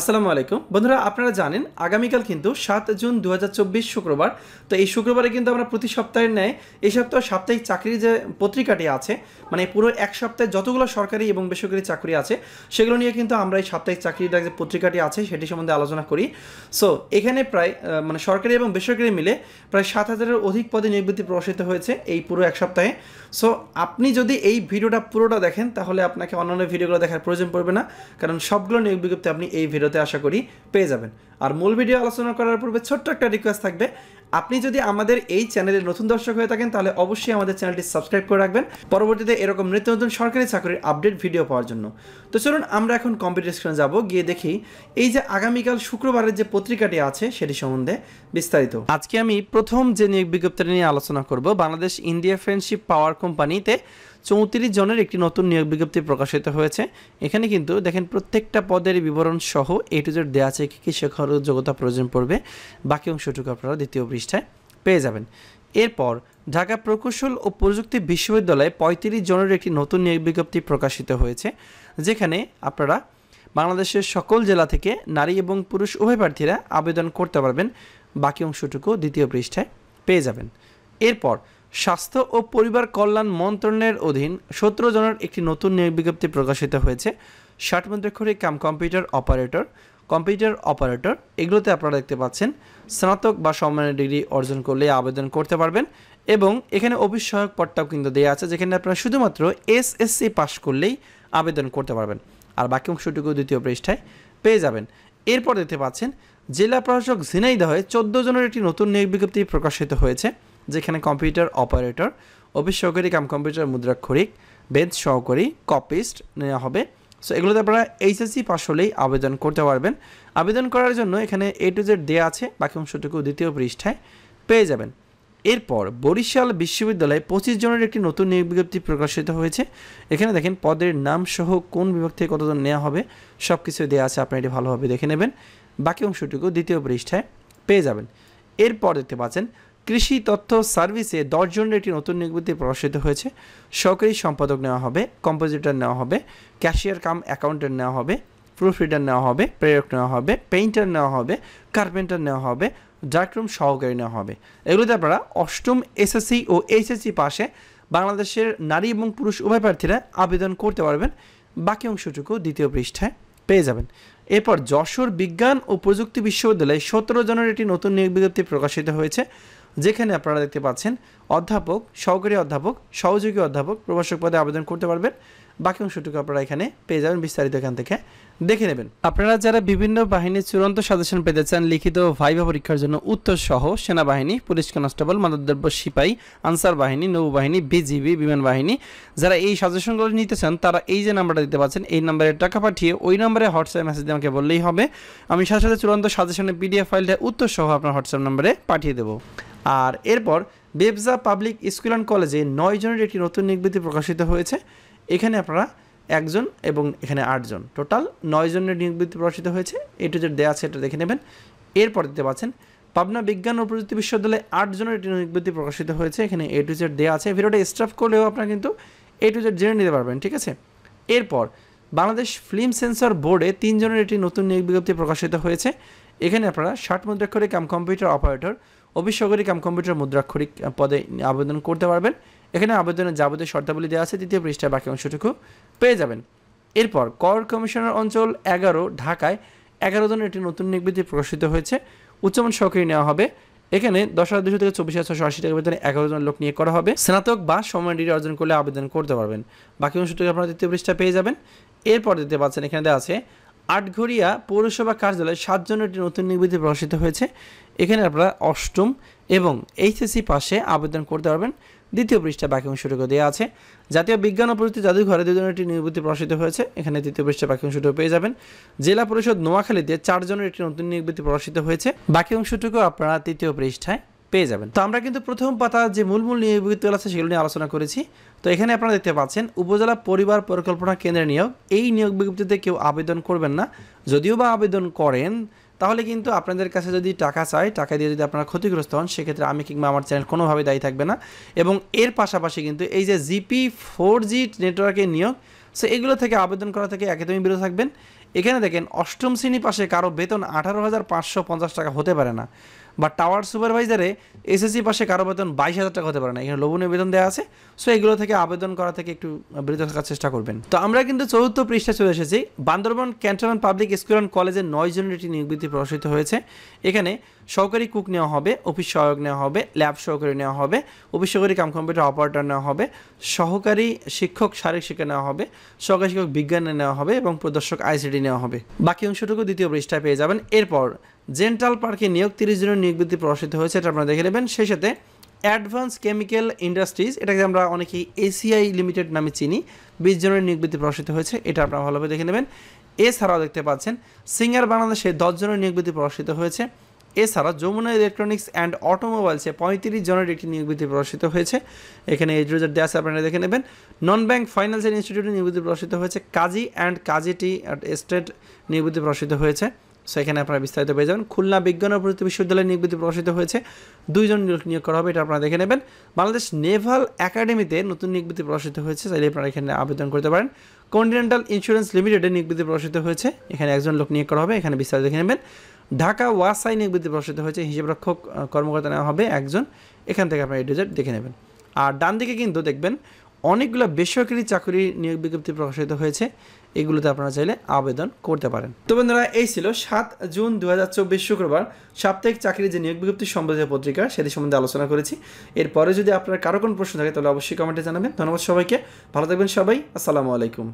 আসসালামু আলাইকুম বন্ধুরা আপনারা জানেন আগামীকাল কিন্তু সাত জুন দু শুক্রবার তো এই শুক্রবারে কিন্তু আমরা প্রতি সপ্তাহের ন্যায় এই সপ্তাহ সাপ্তাহিক চাকরির যে পত্রিকাটি আছে মানে পুরো এক সপ্তাহে যতগুলো সরকারি এবং বেসরকারি চাকরি আছে সেগুলো নিয়ে কিন্তু আমরা এই সাপ্তাহিক চাকরির যে পত্রিকাটি আছে সেটি সম্বন্ধে আলোচনা করি সো এখানে প্রায় মানে সরকারি এবং বেসরকারি মিলে প্রায় সাত হাজারের অধিক পদে নিবৃত্তি প্রকাশিত হয়েছে এই পুরো এক সপ্তাহে সো আপনি যদি এই ভিডিওটা পুরোটা দেখেন তাহলে আপনাকে অন্যান্য ভিডিওগুলো দেখার প্রয়োজন পড়বে না কারণ সবগুলো নিয়োগ বিজ্ঞপ্তি আপনি এই ভিডিও ভিডিওতে আশা করি পেয়ে যাবেন আর মূল ভিডিও আলোচনা করার পূর্বে ছোট্ট একটা রিকোয়েস্ট থাকবে আপনি যদি আমাদের এই চ্যানেলের নতুন দর্শক হয়ে থাকেন তাহলে অবশ্যই আমাদের চ্যানেলটি সাবস্ক্রাইব করে রাখবেন পরবর্তীতে এরকম নিত্য নতুন সরকারি চাকরির আপডেট ভিডিও পাওয়ার জন্য তো চলুন আমরা এখন কম্পিটিশনে যাব গিয়ে দেখি এই যে আগামীকাল শুক্রবারের যে পত্রিকাটি আছে সেটি সম্বন্ধে বিস্তারিত আজকে আমি প্রথম যে নিয়োগ বিজ্ঞপ্তিটি নিয়ে আলোচনা করব বাংলাদেশ ইন্ডিয়া ফ্রেন্ডশিপ পাওয়ার কোম্পানিতে চৌত্রিশ জনের একটি নতুন নিয়োগ বিজ্ঞপ্তি প্রকাশিত হয়েছে এখানে কিন্তু দেখেন প্রত্যেকটা পদের বিবরণ সহ এ টু জেড দেওয়া আছে কী কী শেখার যোগ্যতা প্রয়োজন পড়বে বাকি অংশটুকু আপনারা দ্বিতীয় পৃষ্ঠায় পেয়ে যাবেন এরপর ঢাকা প্রকৌশল ও প্রযুক্তি বিশ্ববিদ্যালয়ে পঁয়ত্রিশ জনের একটি নতুন নিয়োগ বিজ্ঞপ্তি প্রকাশিত হয়েছে যেখানে আপনারা বাংলাদেশের সকল জেলা থেকে নারী এবং পুরুষ উভয় প্রার্থীরা আবেদন করতে পারবেন বাকি অংশটুকু দ্বিতীয় পৃষ্ঠায় পেয়ে যাবেন এরপর স্বাস্থ্য ও পরিবার কল্যাণ মন্ত্রণের অধীন সতেরো জনের একটি নতুন নিয়োগ বিজ্ঞপ্তি প্রকাশিত হয়েছে ষাট মন্ত্রক্ষরী cum computer operator computer operator এগুলোতে আপনারা দেখতে পাচ্ছেন স্নাতক বা সম্মানের ডিগ্রি অর্জন করলে আবেদন করতে পারবেন এবং এখানে অফিস সহায়ক পদটাও কিন্তু দেওয়া আছে যেখানে আপনারা শুধুমাত্র এসএসসি পাস করলেই আবেদন করতে পারবেন আর বাকি অংশটুকু দ্বিতীয় পৃষ্ঠায় পেয়ে যাবেন এরপর দেখতে পাচ্ছেন জেলা প্রশাসক ঝিনাইদহে চোদ্দো জনের একটি নতুন নিয়োগ বিজ্ঞপ্তি প্রকাশিত হয়েছে যেখানে কম্পিউটার অপারেটর অফিস সহকারী কাম কম্পিউটার মুদ্রাক্ষরিক বেঞ্চ সহকারী কপিস্ট নেওয়া হবে সো এগুলোতে আপনারা এইচএসসি পাশ হলেই আবেদন করতে পারবেন আবেদন করার জন্য এখানে এ টু জেড দেওয়া আছে বাকি অংশটুকু দ্বিতীয় পৃষ্ঠায় পেয়ে যাবেন এরপর বরিশাল বিশ্ববিদ্যালয়ে পঁচিশ জনের একটি নতুন নিয়োগ বিজ্ঞপ্তি প্রকাশিত হয়েছে এখানে দেখেন পদের নাম সহ কোন বিভাগ থেকে কতজন নেওয়া হবে সব কিছু দেওয়া আছে আপনি এটি ভালোভাবে দেখে নেবেন বাকি অংশটুকু দ্বিতীয় পৃষ্ঠায় পেয়ে যাবেন এরপর দেখতে পাচ্ছেন কৃষি তথ্য সার্ভিসে দশজনের একটি নতুন নিয়োগবৃত্তি প্রকাশিত হয়েছে সহকারী সম্পাদক নেওয়া হবে কম্পোজিটার নেওয়া হবে ক্যাশিয়ার কাম অ্যাকাউন্টেন্ট নেওয়া হবে প্রুফ রিডার নেওয়া হবে প্রেরক নেওয়া হবে পেইন্টার নেওয়া হবে কার্পেন্টার নেওয়া হবে ডার্করুম সহকারী নেওয়া হবে এগুলোতে আপনারা অষ্টম এসএসসি ও এইচএসসি পাশে বাংলাদেশের নারী এবং পুরুষ উভয় প্রার্থীরা আবেদন করতে পারবেন বাকি অংশটুকু দ্বিতীয় পৃষ্ঠায় পেয়ে যাবেন এরপর যশোর বিজ্ঞান ও প্রযুক্তি বিশ্ববিদ্যালয়ে সতেরো জনের একটি নতুন নিয়োগ বিজ্ঞপ্তি প্রকাশিত হয়েছে যেখানে আপনারা দেখতে পাচ্ছেন অধ্যাপক সহকারী অধ্যাপক সহযোগী অধ্যাপক প্রভাষক পদে আবেদন করতে পারবেন বাকি অংশটুকু আপনারা এখানে পেয়ে যাবেন বিস্তারিত এখান থেকে দেখে নেবেন আপনারা যারা বিভিন্ন বাহিনীর চূড়ান্ত সাজেশন পেতে চান লিখিত ভাইভা পরীক্ষার জন্য উত্তর সহ সেনাবাহিনী পুলিশ কনস্টেবল মাদকদ্রব্য সিপাহী আনসার বাহিনী নৌবাহিনী বিজিবি বিমান বাহিনী যারা এই সাজেশনগুলো নিতে চান তারা এই যে নাম্বারটা দিতে পারছেন এই নাম্বারে টাকা পাঠিয়ে ওই নাম্বারে হোয়াটসঅ্যাপ মেসেজ আমাকে বললেই হবে আমি সাথে সাথে চূড়ান্ত সাজেশনের পিডিএফ ফাইলটা উত্তর সহ আপনার হোয়াটসঅ্যাপ নাম্বারে পাঠিয়ে দেবো আর এরপর বেবজা পাবলিক স্কুল অ্যান্ড কলেজে নয় জনের একটি নতুন নিবৃত্তি প্রকাশিত হয়েছে এখানে আপনারা একজন এবং এখানে আটজন টোটাল নয় জনের নিবৃত্তি প্রকাশিত হয়েছে এটা যে দেওয়া আছে এটা দেখে নেবেন এরপর দিতে পাচ্ছেন পাবনা বিজ্ঞান ও প্রযুক্তি বিশ্ববিদ্যালয়ে আটজনের একটি নিবৃত্তি প্রকাশিত হয়েছে এখানে এ টু জেড দেওয়া আছে ভিডিওটা স্টাফ করলেও আপনারা কিন্তু এ টু জেড জেনে নিতে পারবেন ঠিক আছে এরপর বাংলাদেশ ফিল্ম সেন্সর বোর্ডে তিনজনের একটি নতুন নিয়োগ বিজ্ঞপ্তি প্রকাশিত হয়েছে এখানে আপনারা ষাট মুদ্রাক্ষরে কাম কম্পিউটার অপারেটর অভিস্বকরী কাম কম্পিউটার মুদ্রাক্ষরিক পদে আবেদন করতে পারবেন এখানে আবেদনের যাবতীয় শর্তাবলী দেওয়া আছে তৃতীয় পৃষ্ঠায় বাকি অংশটুকু পেয়ে যাবেন এরপর কর কমিশনার অঞ্চল এগারো ঢাকায় এগারো জনের একটি নতুন নিবৃত্তি প্রকাশিত হয়েছে উচ্চমান সহকারী নেওয়া হবে এখানে দশ হাজার দুশো থেকে চব্বিশ হাজার ছশো আশি টাকা বেতনে এগারো জন লোক নিয়ে করা হবে স্নাতক বা সময় ডিগ্রি অর্জন করলে আবেদন করতে পারবেন বাকি অংশটুকু আপনারা দ্বিতীয় পৃষ্ঠা পেয়ে যাবেন এরপর দিতে পারছেন এখানে দেওয়া আছে আটঘরিয়া পৌরসভা কার্যালয়ে সাতজনের একটি নতুন নিবৃত্তি প্রকাশিত হয়েছে এখানে আপনারা অষ্টম এবং এইচএসসি পাশে আবেদন করতে পারবেন দ্বিতীয় পৃষ্ঠা বাকি টুকু দেওয়া আছে জাতীয় বিজ্ঞান ও প্রযুক্তি জাদুঘরে দুজনের একটি নিবৃত্তি প্রকাশিত হয়েছে এখানে তৃতীয় পৃষ্ঠা বাকি অংশটুকু পেয়ে যাবেন জেলা পরিষদ নোয়াখালীতে চারজনের একটি নতুন নিবৃত্তি প্রকাশিত হয়েছে বাকি অংশটুকু আপনারা তৃতীয় পৃষ্ঠায় পেয়ে যাবেন তো আমরা কিন্তু প্রথম পাতা যে মূল মূল নিয়োগগুলো আছে সেগুলো নিয়ে আলোচনা করেছি তো এখানে আপনারা দেখতে পাচ্ছেন উপজেলা পরিবার পরিকল্পনা কেন্দ্রে নিয়োগ এই নিয়োগ বিজ্ঞপ্তিতে কেউ আবেদন করবেন না যদিও বা আবেদন করেন তাহলে কিন্তু আপনাদের কাছে যদি টাকা চায় টাকা দিয়ে যদি আপনারা ক্ষতিগ্রস্ত হন সেক্ষেত্রে আমি কিংবা আমার চ্যানেল কোনোভাবে দায়ী থাকবে না এবং এর পাশাপাশি কিন্তু এই যে জিপি ফোর জি নেটওয়ার্কের নিয়োগ সো এগুলো থেকে আবেদন করা থেকে একদমই বিরত থাকবেন এখানে দেখেন অষ্টম শ্রেণী পাশে কারো বেতন আঠারো হাজার পাঁচশো পঞ্চাশ টাকা হতে পারে না বা টাওয়ার সুপারভাইজারে এসএসসি পাশে কারো বেতন বাইশ হাজার টাকা হতে পারে না এখানে লোভনীয় বেতন দেওয়া আছে সো এগুলো থেকে আবেদন করা থেকে একটু বিরত থাকার চেষ্টা করবেন তো আমরা কিন্তু চতুর্থ পৃষ্ঠা চলে এসেছি Bandarban cantonment public school and কলেজের নয় জনের একটি নিয়োগ প্রকাশিত হয়েছে এখানে সহকারী কুক নেওয়া হবে অফিস সহায়ক নেওয়া হবে ল্যাব সহকারী নেওয়া হবে অফিস সহকারী কাম কম্পিউটার অপারেটর নেওয়া হবে সহকারী শিক্ষক শারীরিক শিক্ষা নেওয়া হবে সহকারী শিক্ষক বিজ্ঞানে নেওয়া হবে এবং প্রদর্শক আইসিডি নেওয়া হবে বাকি অংশটুকু দ্বিতীয় পৃষ্ঠায় পেয়ে যাবেন এরপর জেন্টাল পার্কে নিয়োগ তিরিশ জনের নিয়োগ বৃদ্ধি প্রকাশিত হয়েছে এটা আপনারা দেখে নেবেন সেই সাথে অ্যাডভান্স কেমিক্যাল ইন্ডাস্ট্রিজ এটাকে আমরা অনেকেই এসিআই লিমিটেড নামে চিনি বিশ জনের নিয়োগ বৃদ্ধি প্রকাশিত হয়েছে এটা আপনারা ভালোভাবে দেখে নেবেন এছাড়াও দেখতে পাচ্ছেন সিঙ্গার বাংলাদেশে দশ জনের নিয়োগ বৃদ্ধি প্রকাশিত হয়েছে এছাড়া যমুনা ইলেকট্রনিক্স অ্যান্ড অটোমোবাইলসে পঁয়ত্রিশ জনের একটি নিয়োগবৃত্তি প্রকাশিত হয়েছে এখানে এই রোজার ড্যাশ আপনারা দেখে নেবেন নন ব্যাঙ্ক ফাইন্যান্সিয়াল ইনস্টিটিউটে বৃদ্ধি প্রকাশিত হয়েছে কাজী অ্যান্ড কাজিটি অ্যাট এস্টেট বৃদ্ধি প্রকাশিত হয়েছে সেখানে আপনারা বিস্তারিত পেয়ে যাবেন খুলনা বিজ্ঞান ও প্রযুক্তি বিশ্ববিদ্যালয়ে নিয়োগ প্রকাশিত হয়েছে দুইজন নিয়োগ নিয়োগ করা হবে এটা আপনারা দেখে নেবেন বাংলাদেশ নেভাল একাডেমিতে নতুন নিয়োগ প্রকাশিত হয়েছে চাইলে আপনারা এখানে আবেদন করতে পারেন কন্টিনেন্টাল ইন্স্যুরেন্স লিমিটেডে নিয়োগ প্রকাশিত হয়েছে এখানে একজন লোক নিয়োগ করা হবে এখানে বিস্তারিত দেখে নেবেন ঢাকা ওয়াসাই নিয়োগ প্রকাশিত হয়েছে হিসাবরক্ষক কর্মকর্তা নেওয়া হবে একজন এখান থেকে আপনারা ডিজাইট দেখে নেবেন আর ডান দিকে কিন্তু দেখবেন অনেকগুলো বেসরকারি চাকরি নিয়োগ বিজ্ঞপ্তি প্রকাশিত হয়েছে এগুলোতে আপনারা চাইলে আবেদন করতে পারেন তো বন্ধুরা এই ছিল সাত জুন দু শুক্রবার সাপ্তাহিক চাকরির যে নিয়োগ বিজ্ঞপ্তি সম্বন্ধিত পত্রিকা সেটি সম্বন্ধে আলোচনা করেছি এরপরে যদি আপনার কারো কোনো প্রশ্ন থাকে তাহলে অবশ্যই কমেন্টে জানাবেন ধন্যবাদ সবাইকে ভালো থাকবেন সবাই আসসালামু আলাইকুম